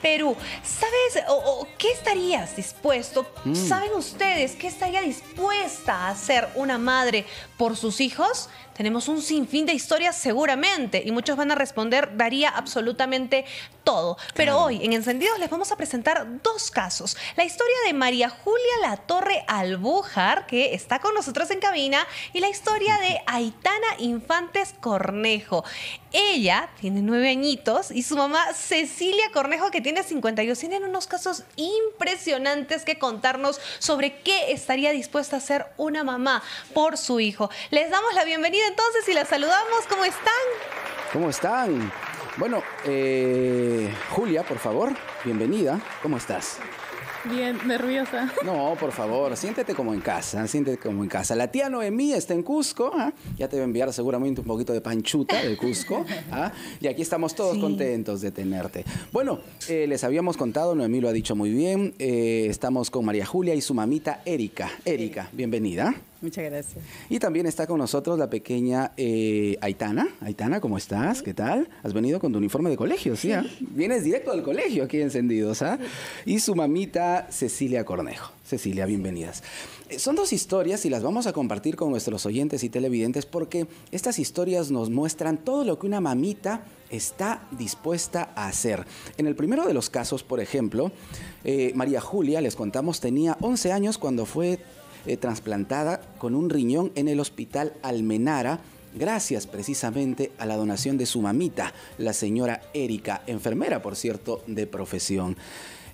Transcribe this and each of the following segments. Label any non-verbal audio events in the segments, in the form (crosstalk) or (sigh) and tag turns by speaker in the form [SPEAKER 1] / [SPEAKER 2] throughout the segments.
[SPEAKER 1] Perú. ¿Sabes o, qué estarías dispuesto? Mm. ¿Saben ustedes qué estaría dispuesta a hacer una madre por sus hijos? Tenemos un sinfín de historias seguramente y muchos van a responder daría absolutamente todo. Pero hoy en Encendidos les vamos a presentar dos casos. La historia de María Julia La Torre Albújar, que está con nosotros en cabina, y la historia de Aitana Infantes Cornejo. Ella tiene nueve añitos y su mamá Cecilia Cornejo, que tiene 52, tienen unos casos impresionantes que contarnos sobre qué estaría dispuesta a hacer una mamá por su hijo. Les damos la bienvenida entonces y la saludamos. ¿Cómo están?
[SPEAKER 2] ¿Cómo están? Bueno, eh, Julia, por favor, bienvenida. ¿Cómo estás? Bien, nerviosa. No, por favor, siéntete como en casa, siéntete como en casa. La tía Noemí está en Cusco, ¿ah? ya te va a enviar seguramente un poquito de panchuta de Cusco, (laughs) ¿ah? y aquí estamos todos contentos de tenerte. Bueno, eh, les habíamos contado, Noemí lo ha dicho muy bien, eh, estamos con María Julia y su mamita Erika. Erika, bienvenida. Muchas gracias. Y también está con nosotros la pequeña eh, Aitana. Aitana, ¿cómo estás? ¿Qué tal? Has venido con tu uniforme de colegio, ¿sí? Ah? sí. Vienes directo al colegio aquí encendidos, ¿ah? Y su mamita Cecilia Cornejo. Cecilia, bienvenidas. Eh, son dos historias y las vamos a compartir con nuestros oyentes y televidentes porque estas historias nos muestran todo lo que una mamita está dispuesta a hacer. En el primero de los casos, por ejemplo, eh, María Julia, les contamos, tenía 11 años cuando fue eh, transplantada con un riñón en el hospital Almenara gracias precisamente a la donación de su mamita, la señora Erika, enfermera por cierto de profesión.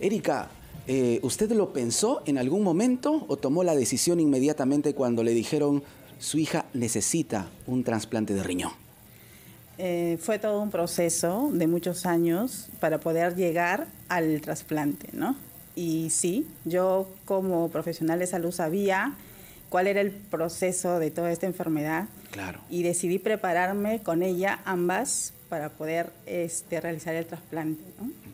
[SPEAKER 2] Erika, eh, ¿usted lo pensó en algún momento o tomó la decisión inmediatamente cuando le dijeron su hija necesita un trasplante de riñón?
[SPEAKER 3] Eh, fue todo un proceso de muchos años para poder llegar al trasplante, ¿no? y sí, yo como profesional de salud sabía cuál era el proceso de toda esta enfermedad. Claro. Y decidí prepararme con ella ambas para poder este, realizar el trasplante.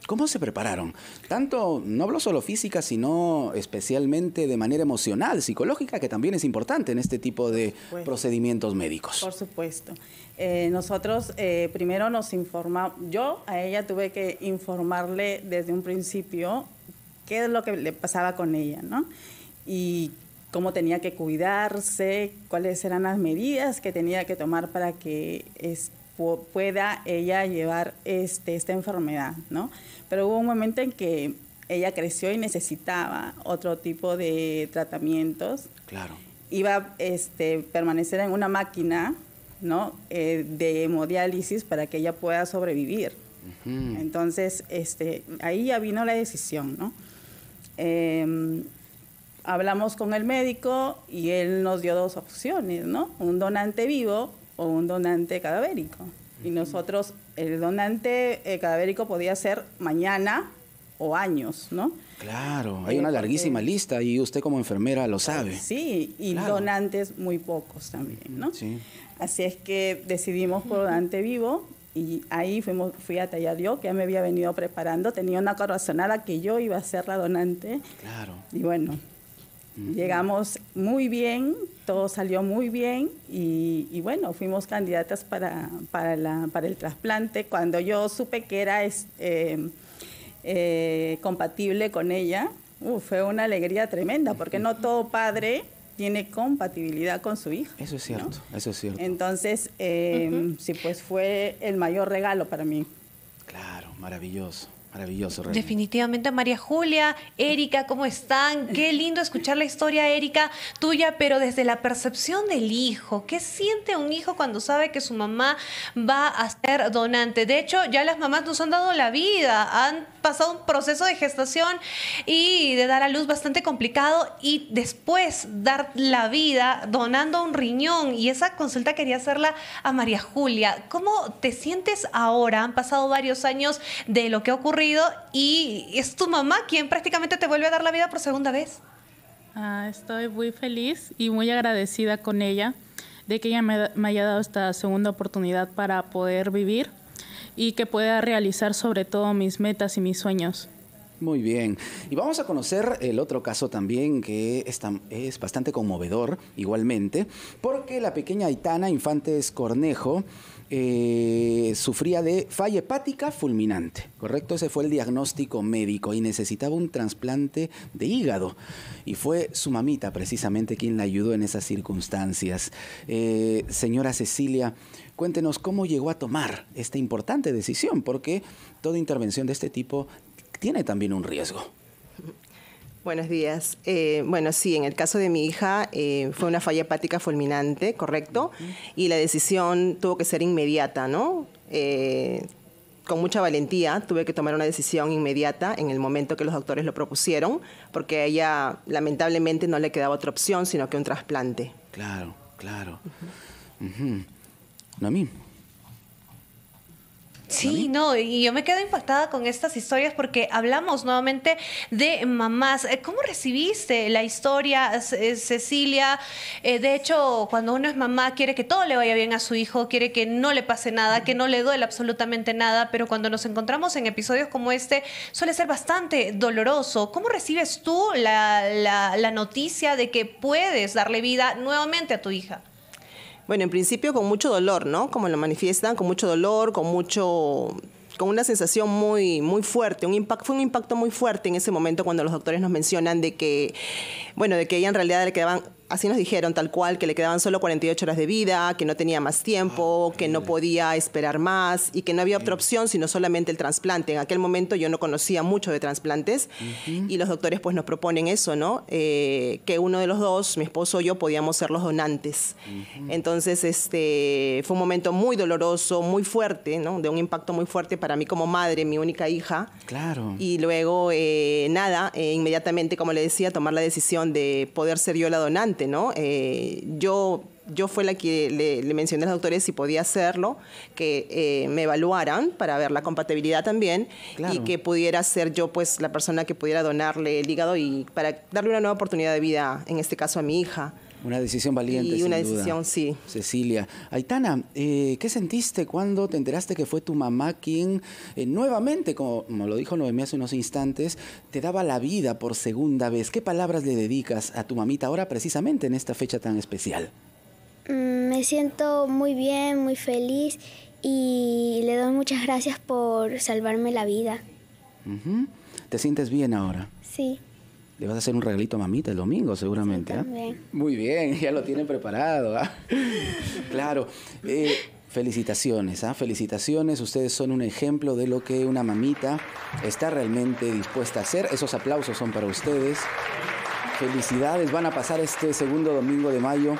[SPEAKER 2] ¿Cómo se prepararon? Tanto, no hablo solo física, sino especialmente de manera emocional, psicológica, que también es importante en este tipo de procedimientos médicos. Por
[SPEAKER 3] supuesto. Eh, nosotros eh, primero nos informamos, yo a ella tuve que informarle desde un principio qué es lo que le pasaba con ella, ¿no? Y cómo tenía que cuidarse, cuáles eran las medidas que tenía que tomar para que es, pueda ella llevar este, esta enfermedad, ¿no? Pero hubo un momento en que ella creció y necesitaba otro tipo de tratamientos. Claro. Iba a este, permanecer en una máquina, ¿no? Eh, de hemodiálisis para que ella pueda sobrevivir. Entonces, este, ahí ya vino la decisión, ¿no? Em, hablamos con el médico y él nos dio dos opciones, ¿no? Un donante vivo o un donante cadavérico. Y nosotros, el donante eh, cadavérico podía ser mañana o años, ¿no?
[SPEAKER 2] Claro, eh, hay una larguísima lista y usted como enfermera lo sabe. Sí,
[SPEAKER 3] y donantes muy pocos también, ¿no? Sí. Así es que decidimos por donante vivo y ahí fuimos, fui a Talladio, que ya me había venido preparando. Tenía una corazonada que yo iba a ser la donante. Claro. Y bueno, llegamos muy bien, todo salió muy bien. Y, bueno, fuimos candidatas para, el trasplante. Cuando yo supe que era eh, eh, compatible con ella, fue una alegría tremenda, porque no todo padre tiene compatibilidad con su hija.
[SPEAKER 2] Eso es cierto, eso es cierto.
[SPEAKER 3] Entonces, em, sí, pues fue el mayor regalo para mí.
[SPEAKER 2] Claro,
[SPEAKER 1] maravilloso. Maravilloso, Definitivamente, María Julia, Erika, ¿cómo están? Qué lindo escuchar la historia, Erika, tuya, pero desde la percepción del hijo. ¿Qué siente un hijo cuando sabe que su mamá va a ser donante? De hecho, ya las mamás nos han dado la vida, han pasado un proceso de gestación y de dar a luz bastante complicado y después dar la vida donando un riñón. Y esa consulta quería hacerla a María Julia. ¿Cómo te sientes ahora? Han pasado varios años de lo que ocurre y es tu mamá quien prácticamente te vuelve a dar la vida por segunda vez. Ah, estoy
[SPEAKER 3] muy feliz y muy agradecida con ella de que ella me, haya dado esta segunda oportunidad para poder vivir y que pueda realizar sobre todo mis metas y mis
[SPEAKER 2] sueños. Muy bien. Y vamos a conocer el otro caso también que es, es bastante conmovedor igualmente, porque la pequeña Aitana Infantes Cornejo eh, sufría de falla hepática fulminante, ¿correcto? Ese fue el diagnóstico médico y necesitaba un trasplante de hígado. Y fue su mamita precisamente quien la ayudó en esas circunstancias. Eh, señora Cecilia, cuéntenos cómo llegó a tomar esta importante decisión, porque toda intervención de este tipo tiene también un riesgo.
[SPEAKER 4] Buenos días. Eh, bueno, sí, en el caso de mi hija eh, fue una falla hepática fulminante, correcto, y la decisión tuvo que ser inmediata, ¿no? Eh, con mucha valentía tuve que tomar una decisión inmediata en el momento que los doctores lo propusieron, porque a ella lamentablemente no le quedaba otra opción sino que un trasplante.
[SPEAKER 2] Claro, claro. No a mí.
[SPEAKER 1] Sí, no, y yo me quedo impactada con estas historias porque hablamos nuevamente de mamás. Eh, ¿Cómo recibiste la historia, eh, Cecilia? Eh, de hecho, cuando uno es mamá, quiere que todo le vaya bien a su hijo, quiere que no le pase nada, que no le duele absolutamente nada, pero cuando nos encontramos en episodios como este, suele ser bastante doloroso. ¿Cómo recibes tú la noticia de que puedes darle vida nuevamente a tu hija?
[SPEAKER 4] Bueno, en principio con mucho dolor, ¿no? Como lo manifiestan, con mucho dolor, con mucho con una sensación muy, muy fuerte, un impacto, fue un impacto muy fuerte en ese momento cuando los doctores nos mencionan de que, bueno, de que ella en realidad le quedaban así nos dijeron tal cual, que le quedaban solo 48 horas de vida, que no tenía más tiempo, ah, que no podía esperar más y que no había otra opción sino solamente el trasplante. En aquel momento yo no conocía mucho de trasplantes y los doctores pues nos proponen eso, ¿no? Eh, que uno de los dos, mi esposo o yo, podíamos ser los donantes. Entonces, este, fue un momento muy doloroso, muy fuerte, ¿no? De un impacto muy fuerte para mí como madre, mi única hija.
[SPEAKER 2] Claro. Y
[SPEAKER 4] luego, eh, nada, eh, inmediatamente, como le decía, tomar la decisión de poder ser yo la donante eh, yo, yo fue la que le, mencioné a los doctores si podía hacerlo, que eh, me evaluaran para ver la compatibilidad también y que pudiera ser yo pues la persona que pudiera donarle el hígado y para darle una nueva oportunidad de vida, en este caso
[SPEAKER 2] a mi hija. Una decisión valiente. Y una decisión, sí. Cecilia. Aitana, eh, ¿qué sentiste cuando te enteraste que fue tu mamá quien eh, nuevamente, como, lo dijo Noemí hace unos instantes, te daba la vida por segunda vez? ¿Qué palabras le dedicas a tu mamita ahora precisamente en esta fecha tan especial? Mm, me siento muy bien, muy feliz y le doy muchas gracias por salvarme la vida. ¿Te sientes bien ahora? Sí. Le vas a hacer un regalito a mamita el domingo, seguramente. ¿ah? Muy bien, ya lo tienen preparado. ¿ah? claro. Eh, felicitaciones, ¿ah? felicitaciones. Ustedes son un ejemplo de lo que una mamita está realmente dispuesta a hacer. Esos aplausos son para ustedes. Felicidades, van a pasar este segundo domingo de mayo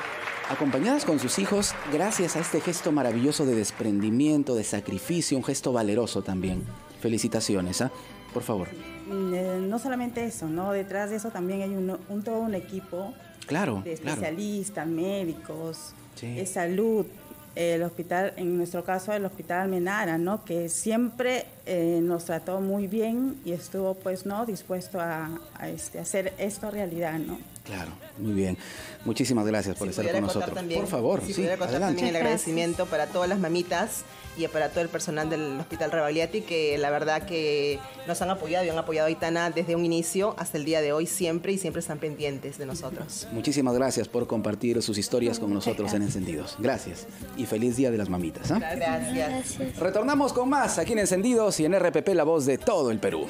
[SPEAKER 2] acompañadas con sus hijos gracias a este gesto maravilloso de desprendimiento, de sacrificio, un gesto valeroso también. Felicitaciones, ¿ah? Por favor.
[SPEAKER 3] Mm, eh, no solamente eso, ¿no? Detrás de eso también hay un, todo un equipo
[SPEAKER 2] claro, de especialistas,
[SPEAKER 3] médicos, de salud, el hospital, en nuestro caso el hospital Menara, ¿no? Que siempre eh, nos trató muy bien y estuvo, pues, no, dispuesto a, a este, hacer esto realidad, ¿no?
[SPEAKER 2] Claro, muy bien. Muchísimas gracias por estar con nosotros. por favor, si sí, también el agradecimiento
[SPEAKER 3] para todas las
[SPEAKER 4] mamitas y para todo el personal del Hospital Revaliati que la verdad que nos han apoyado y han apoyado a Itana desde un inicio hasta el día de hoy siempre y siempre están pendientes de nosotros.
[SPEAKER 2] Muchísimas gracias por compartir sus historias con nosotros en Encendidos. Gracias y feliz día de las mamitas. ¿ah?
[SPEAKER 4] Gracias.
[SPEAKER 2] Retornamos con más aquí en Encendidos y en RPP La Voz de todo el Perú.